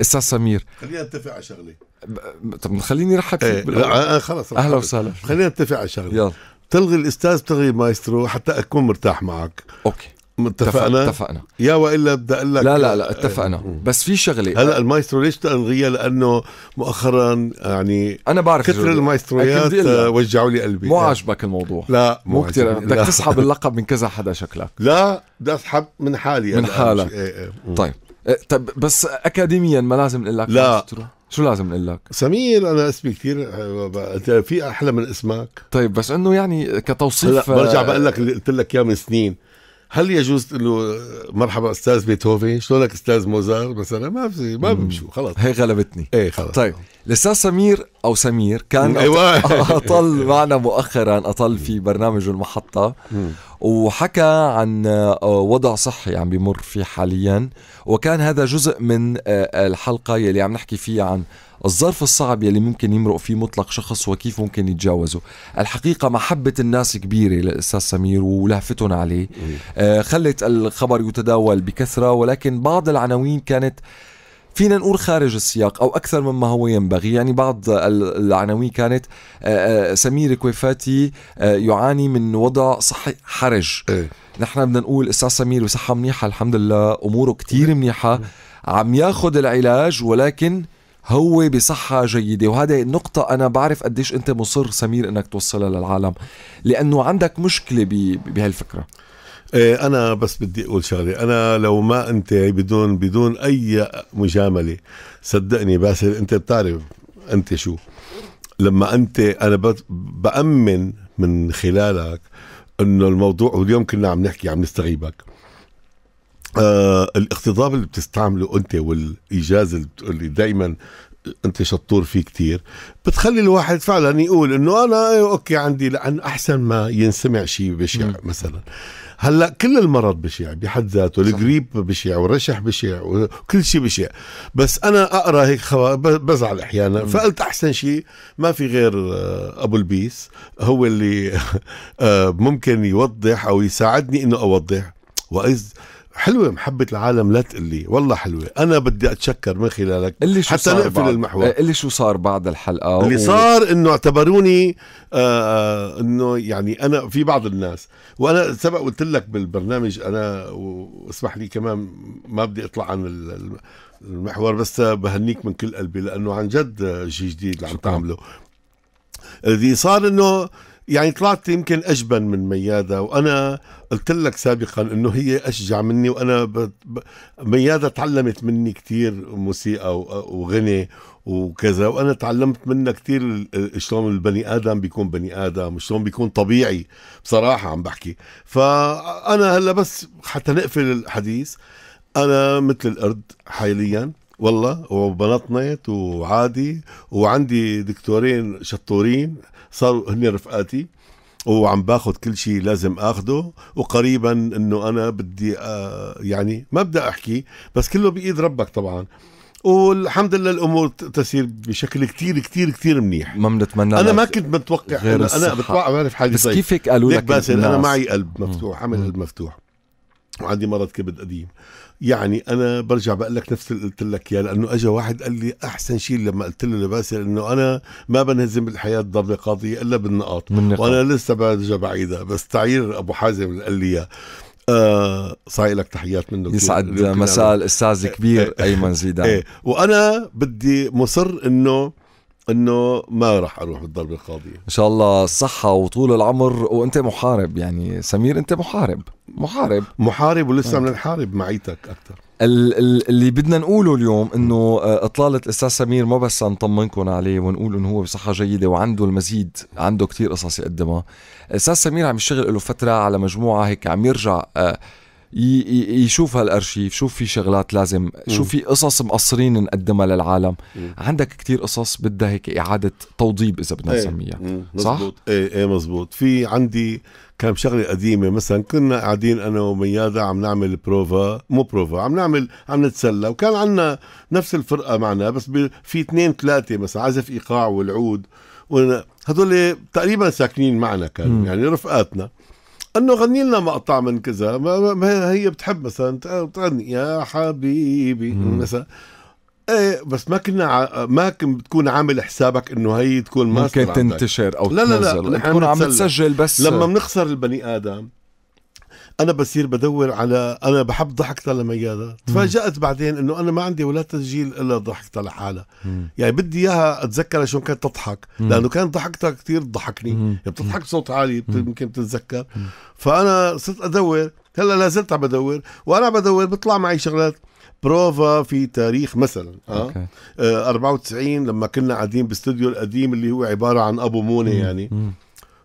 استاذ سمير خلينا نتفق على شغله طب خليني رح احكي ايه. آه، آه، خلص اهلا وسهلا خلينا نتفق على شغله يلا تلغي الاستاذ تلغي المايسترو حتى اكون مرتاح معك اوكي اتفقنا اتفقنا يا والا بدي اقول لك لا لا لا اتفقنا إيه. بس في شغله هلا المايسترو ليش تلغيها لانه مؤخرا يعني انا بعرف كثر المايسترويات وجعوا لي قلبي مو عاجبك الموضوع لا مو كثير بدك تسحب اللقب من كذا حدا شكلك لا بدي اسحب من حالي من حالك ايه ايه. طيب إيه، طب بس اكاديميا ما لازم نقول لك لا شو لازم نقول لك؟ سمير انا اسمي كثير إيه، في احلى من اسمك طيب بس انه يعني كتوصيف هلا برجع آه، بقول لك اللي قلت لك اياه من سنين هل يجوز تقول له مرحبا استاذ بيتهوفن شلونك استاذ موزار مثلا ما في ما بمشوا خلص هي غلبتني ايه خلص طيب الاستاذ سمير او سمير كان ايوه اطل معنا مؤخرا اطل في برنامج المحطه وحكى عن آه، وضع صحي عم بيمر فيه حاليا وكان هذا جزء من آه، آه، الحلقة يلي عم نحكي فيها عن الظرف الصعب يلي ممكن يمرق فيه مطلق شخص وكيف ممكن يتجاوزه الحقيقة محبة الناس كبيرة للأستاذ سمير ولهفتهم عليه خلت الخبر يتداول بكثرة ولكن بعض العناوين كانت فينا نقول خارج السياق أو أكثر مما هو ينبغي يعني بعض العناوين كانت آه، آه، سمير كويفاتي آه، يعاني من وضع صحي حرج إيه. نحن بدنا نقول استاذ سمير بصحه منيحه الحمد لله اموره كتير إيه. منيحه إيه. عم ياخذ العلاج ولكن هو بصحة جيدة وهذه النقطة أنا بعرف قديش أنت مصر سمير أنك توصلها للعالم لأنه عندك مشكلة بهالفكرة إيه، انا بس بدي اقول شغله انا لو ما انت بدون بدون اي مجامله صدقني باسل انت بتعرف انت شو لما انت انا بامن من خلالك انه الموضوع واليوم كنا عم نحكي عم نستغيبك آه الاقتضاب اللي بتستعمله انت والايجاز اللي دائما انت شطور فيه كتير بتخلي الواحد فعلا يقول انه انا إيه، اوكي عندي لان احسن ما ينسمع شيء بشع مثلا آه هلا كل المرض بشع بحد ذاته الجريب بشع والرشح بشع وكل شيء بشع بس انا اقرا هيك خوا... بزعل احيانا فقلت احسن شيء ما في غير آه، ابو البيس هو اللي آه، ممكن يوضح او يساعدني انه اوضح واذ حلوه محبه العالم لا تقلي والله حلوه انا بدي اتشكر من خلالك اللي شو حتى صار نقفل بعد. المحور إيه، اللي شو صار بعد الحلقه اللي و... صار انه اعتبروني آه،, آه انه يعني انا في بعض الناس وانا سبق قلت لك بالبرنامج انا واسمح لي كمان ما بدي اطلع عن المحور بس بهنيك من كل قلبي لانه عن جد شيء جديد اللي عم تعمله اللي صار انه يعني طلعت يمكن اجبن من مياده وانا قلت لك سابقا انه هي اشجع مني وانا ب... ب... مياده تعلمت مني كثير موسيقى و... وغني وكذا وانا تعلمت منها كثير شلون البني ادم بيكون بني ادم شلون بيكون طبيعي بصراحه عم بحكي فانا هلا بس حتى نقفل الحديث انا مثل القرد حاليا والله وبنطنت وعادي وعندي دكتورين شطورين صاروا هن رفقاتي وعم باخذ كل شيء لازم اخذه وقريبا انه انا بدي آه، يعني ما بدي احكي بس كله بايد ربك طبعا والحمد لله الامور تسير بشكل كتير كتير كتير منيح ما بنتمنى انا ما كنت متوقع غير انا, بتوقع بعرف حالي بس طيب. كيفك قالوا لك باسل انا معي قلب مفتوح عامل قلب مفتوح وعندي مرض كبد قديم يعني انا برجع بقول لك نفس اللي قلت لك اياه لانه اجى واحد قال لي احسن شيء لما قلت له لباسل انه انا ما بنهزم بالحياه ضربه قاضيه الا بالنقاط وانا لسه برجع بعيده بس تعير ابو حازم اللي قال لي اياه آه صاير لك تحيات منه يسعد مساء الاستاذ الكبير إيه. ايمن زيدان ايه وانا بدي مصر انه انه ما راح اروح بالضربه القاضيه ان شاء الله الصحه وطول العمر وانت محارب يعني سمير انت محارب محارب محارب ولسه بدنا نحارب معيتك اكثر اللي بدنا نقوله اليوم انه آه، اطلاله الاستاذ سمير ما بس نطمنكم عليه ونقول انه هو بصحه جيده وعنده المزيد عنده كتير قصص يقدمها الاستاذ سمير عم يشتغل له فتره على مجموعه هيك عم يرجع آه، يشوف هالارشيف شوف في شغلات لازم شوف في قصص مقصرين نقدمها للعالم مم. عندك كتير قصص بدها هيك اعاده توضيب اذا بدنا إيه. نسميها ايه. صح ايه ايه مزبوط في عندي كان شغله قديمه مثلا كنا قاعدين انا ومياده عم نعمل بروفا مو بروفا عم نعمل عم نتسلى وكان عندنا نفس الفرقه معنا بس في اثنين ثلاثه مثلا عزف ايقاع والعود هذول تقريبا ساكنين معنا كانوا يعني رفقاتنا انه غني لنا مقطع من كذا ما, ما هي بتحب مثلا بتغني يا حبيبي مثلا ايه بس ما كنا ع... ما كنت بتكون عامل حسابك انه هي تكون ممكن تنتشر او تنزل لا لا, لا تكون عم تسجل بس لما بنخسر البني ادم انا بصير بدور على انا بحب ضحكتها لميادة تفاجات بعدين انه انا ما عندي ولا تسجيل الا ضحكتها لحالها يعني بدي اياها اتذكر شلون كانت تضحك لانه كانت ضحكتها كثير تضحكني يعني بتضحك صوت عالي يمكن تتذكر فانا صرت ادور هلا لازلت عم بدور وانا عم بدور بيطلع معي شغلات بروفا في تاريخ مثلا اه, آه 94 لما كنا قاعدين باستوديو القديم اللي هو عباره عن ابو مونه يعني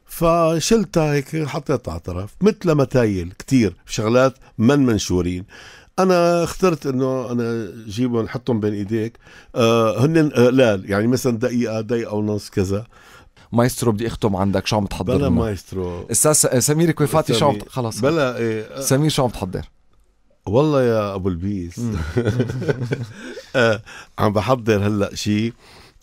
فشلتها هيك حطيتها على طرف مثل متايل كتير شغلات من منشورين انا اخترت انه انا جيبهم نحطهم بين ايديك آه هن قلال آه، يعني مثلا دقيقه دقيقه ونص كذا مايسترو بدي اختم عندك شو عم تحضر بلا مايسترو استاذ آه، سمير كويفاتي شو عم خلص بلا إيه سمير شو عم تحضر والله يا ابو البيس آه عم بحضر هلا شيء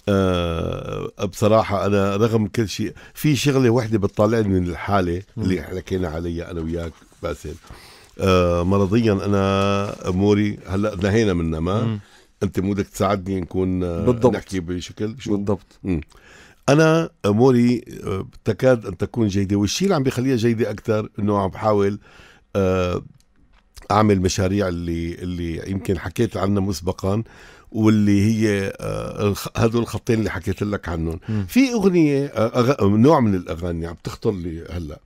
أه بصراحة أنا رغم كل شيء في شغلة وحدة بتطلعني من الحالة اللي حكينا عليها أنا وياك باسل أه مرضيا أنا أموري هلا نهينا منها ما مم. أنت مودك تساعدني نكون آه، بالضبط. نحكي بشكل شو بالضبط مم. أنا أموري آه، تكاد أن تكون جيدة والشيء اللي عم بيخليها جيدة أكثر إنه عم بحاول أه اعمل مشاريع اللي اللي يمكن حكيت عنها مسبقا واللي هي هدول آه، الخطين اللي حكيت لك عنهم في اغنيه آه، أغ... نوع من الاغاني عم تخطر لي هلا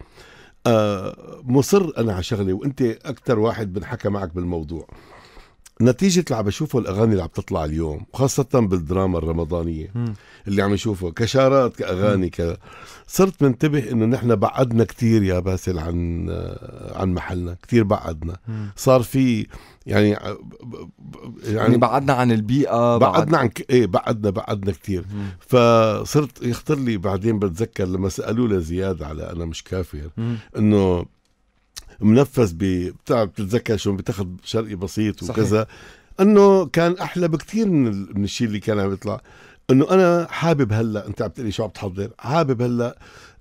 آه، مصر انا على شغلي وانت اكثر واحد بنحكى معك بالموضوع نتيجة اللي عم بشوفه الأغاني اللي عم تطلع اليوم خاصة بالدراما الرمضانية اللي عم نشوفه كشارات كأغاني ك... صرت منتبه إنه نحن بعدنا كتير يا باسل عن عن محلنا كتير بعدنا صار في يعني،, يعني يعني بعدنا عن البيئة بعدنا, عن ك... ايه بعدنا بعدنا كتير فصرت يخطر لي بعدين بتذكر لما سألوا لزياد على أنا مش كافر إنه منفذ بتعرف بتتذكر شو بتاخذ شرقي بسيط وكذا صحيح. انه كان احلى بكثير من ال... من الشيء اللي كان عم يطلع انه انا حابب هلا انت عم تقلي شو عم تحضر حابب هلا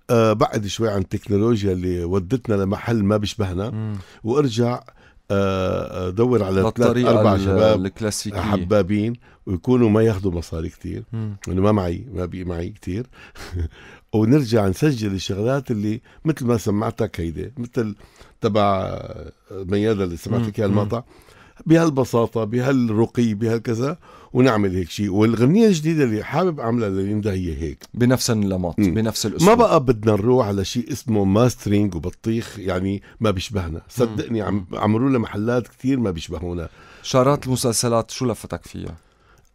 أه بعد شوي عن التكنولوجيا اللي ودتنا لمحل ما بيشبهنا وارجع آه، آه، دور على ثلاث اربع شباب حبابين ويكونوا ما ياخذوا مصاري كثير انه ما معي ما بي معي كثير ونرجع نسجل الشغلات اللي مثل ما سمعتك هيدي مثل تبع ميادة اللي سمعتك اياها المقطع بهالبساطه بهالرقي بهالكذا ونعمل هيك شيء والغنية الجديدة اللي حابب اعملها لليندا هي هيك بنفس النمط بنفس الاسلوب ما بقى بدنا نروح على شيء اسمه ماسترينج وبطيخ يعني ما بيشبهنا صدقني عم عملوا محلات كثير ما بيشبهونا شارات المسلسلات شو لفتك فيها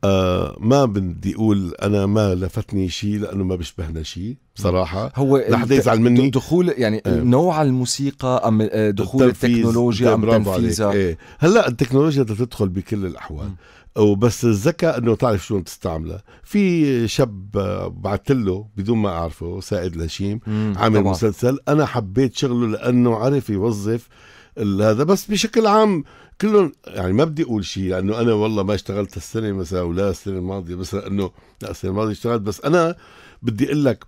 آه، ما بدي اقول انا ما لفتني شيء لانه ما بيشبهنا شيء بصراحه هو لحد يزعل مني دخول يعني آه. نوع الموسيقى ام دخول التكنولوجيا إيه، ام تنفيذها إيه. هلا التكنولوجيا بدها تدخل بكل الاحوال وبس الذكاء انه تعرف شلون تستعمله في شاب بعثت له بدون ما اعرفه سائد الهشيم عامل مسلسل انا حبيت شغله لانه عرف يوظف هذا بس بشكل عام كلهم يعني ما بدي اقول شيء لانه انا والله ما اشتغلت السنه مثلا ولا السنه الماضيه بس انه لا السنه الماضيه اشتغلت بس انا بدي اقول لك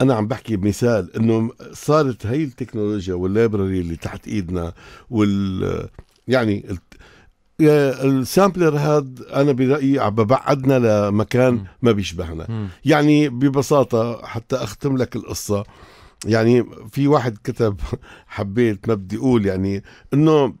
انا عم بحكي بمثال انه صارت هي التكنولوجيا واللايبرري اللي تحت ايدنا وال يعني السامبلر هاد انا برايي عم ببعدنا لمكان ما بيشبهنا يعني ببساطه حتى اختم لك القصه يعني في واحد كتب حبيت ما بدي اقول يعني انه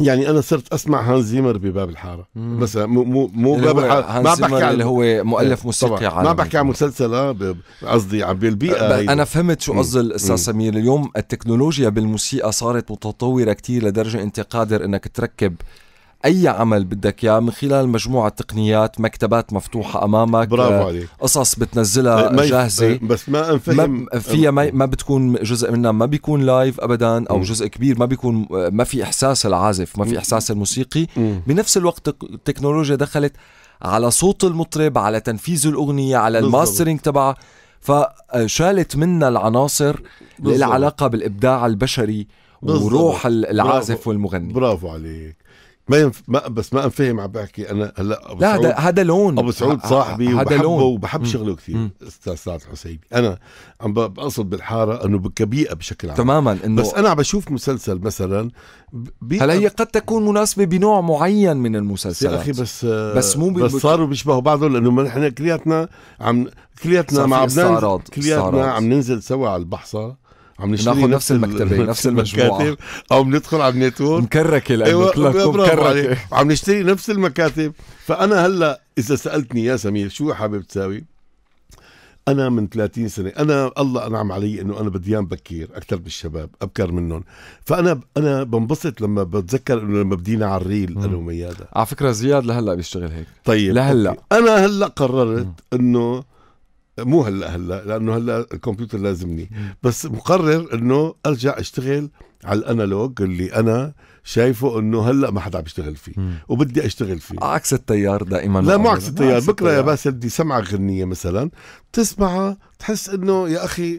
يعني انا صرت اسمع هانز زيمر بباب الحاره بس مو مو مو باب الحاره ما بحكي عن اللي هو إيه، مؤلف موسيقي عالمي ما بحكي عن مسلسل قصدي عم بالبيئه أه، انا يعني. فهمت شو قصد الاستاذ سمير اليوم التكنولوجيا بالموسيقى صارت متطوره كتير لدرجه انت قادر انك تركب اي عمل بدك اياه من خلال مجموعه تقنيات مكتبات مفتوحه امامك برافو آه، عليك قصص بتنزلها جاهزه آه، بس ما انفهم ما فيها ما, ما بتكون جزء منها ما بيكون لايف ابدا او م. جزء كبير ما بيكون آه، ما في احساس العازف ما في احساس الموسيقي م. بنفس الوقت التكنولوجيا دخلت على صوت المطرب على تنفيذ الاغنيه على الماسترينج تبعها فشالت منا العناصر اللي لها علاقه بالابداع البشري بالزبط. وروح العازف برافو. والمغني برافو عليك ما ينف... ما بس ما انفهم عم بحكي انا هلا ابو لا هذا هذا لون ابو سعود صاحبي وبحبه وبحب شغله كثير استاذ سعد الحسيبي انا عم بقصد بالحاره انه كبيئه بشكل عام تماما انه بس انا عم بشوف مسلسل مثلا بي... هلا هي قد تكون مناسبه بنوع معين من المسلسلات يا اخي بس بس مو بس صاروا بيشبهوا بعضهم لانه نحن كلياتنا عم كلياتنا مع عم كلياتنا عم ننزل سوا على البحصه عم نشتري نفس المكتبه نفس المجموعه او بندخل على النيتور مكركه لانه أيوة، كلها مكركه عم نشتري نفس المكاتب فانا هلا اذا سالتني يا سمير شو حابب تساوي انا من 30 سنه انا الله انعم علي انه انا بديان بكير اكثر بالشباب ابكر منهم فانا انا بنبسط لما بتذكر انه لما بدينا على الريل انا وميادة على فكره زياد لهلا بيشتغل هيك طيب لهلا انا هلا قررت انه مو هلا هلا لانه هلا الكمبيوتر لازمني بس مقرر انه ارجع اشتغل على الانالوج اللي انا شايفه انه هلا ما حدا عم يشتغل فيه مم. وبدي اشتغل فيه عكس التيار دائما لا مو عكس التيار بكره يا باسل بدي سمع غنيه مثلا تسمعها تحس انه يا اخي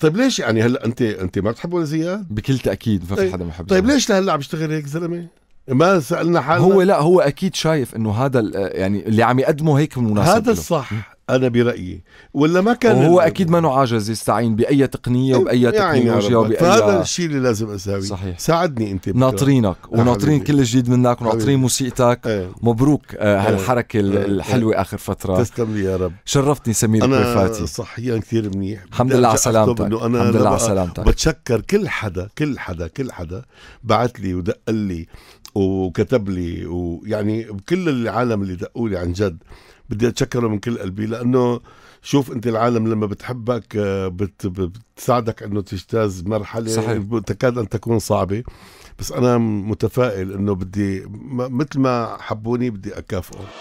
طيب ليش يعني هلا انت انت ما بتحب ولا زياد؟ بكل تاكيد ما في طيب حدا ما حب طيب ليش لهلا عم يشتغل هيك زلمه؟ ما سالنا حالنا هو لا هو اكيد شايف انه هذا يعني اللي عم يقدمه هيك مناسب هذا الصح انا برايي ولا ما كان وهو اكيد ما عاجز يستعين باي تقنيه وباي يعني تكنولوجيا وباي فهذا الشيء اللي لازم اساويه صحيح ساعدني انت ناطرينك وناطرين كل الجديد منك وناطرين موسيقتك ايه. مبروك آه، إيه. هالحركه ايه. الحلوه ايه. اخر فتره تسلم لي يا رب شرفتني سمير الكويفاتي صحيا كثير منيح الحمد لله على سلامتك الحمد لله على سلامتك بتشكر كل حدا كل حدا كل حدا بعث لي ودق لي وكتب لي ويعني كل العالم اللي دقوا لي عن جد بدي اتشكره من كل قلبي لانه شوف انت العالم لما بتحبك آه، بت بتساعدك انه تجتاز مرحله صحيح. تكاد ان تكون صعبه بس انا متفائل انه بدي مثل ما حبوني بدي اكافئه